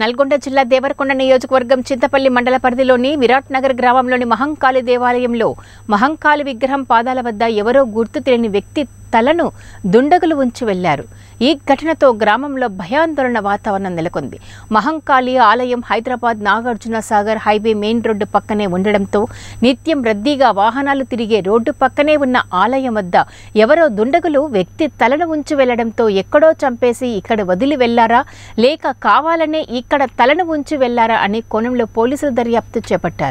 నల్గొండ జిల్లా దేవరకొండ నియోజకవర్గం చింతపల్లి మండల పరిధిలోని విరాట్ నగర్ గ్రామంలోని మహంకాళి దేవాలయంలో మహంకాళి విగ్రహం పాదాల వద్ద ఎవరో గుర్తు తెలియని వ్యక్తి తలను దుండగులు ఉంచి వెళ్లారు ఈ ఘటనతో గ్రామంలో భయాందోళన వాతావరణం నెలకొంది మహంకాళి ఆలయం Hyderabad Nagarjuna Sagar highway main road పక్కనే ఉండడంతో నిత్యం రద్దీగా వాహనాలు తిరిగే రోడ్డు పక్కనే ఉన్న ఆలయం వద్ద ఎవరో దుండగులు వ్యక్తి తలను ఉంచి వెళ్లడంతో ఎక్కడో చంపేసి ఇక్కడ వదిలి వెళ్లారా లేక కావాలనే ఇక్కడ తలను ఉంచి వెళ్లారా అని కోణంలో పోలీసులు దర్యాప్తు చేపట్టారు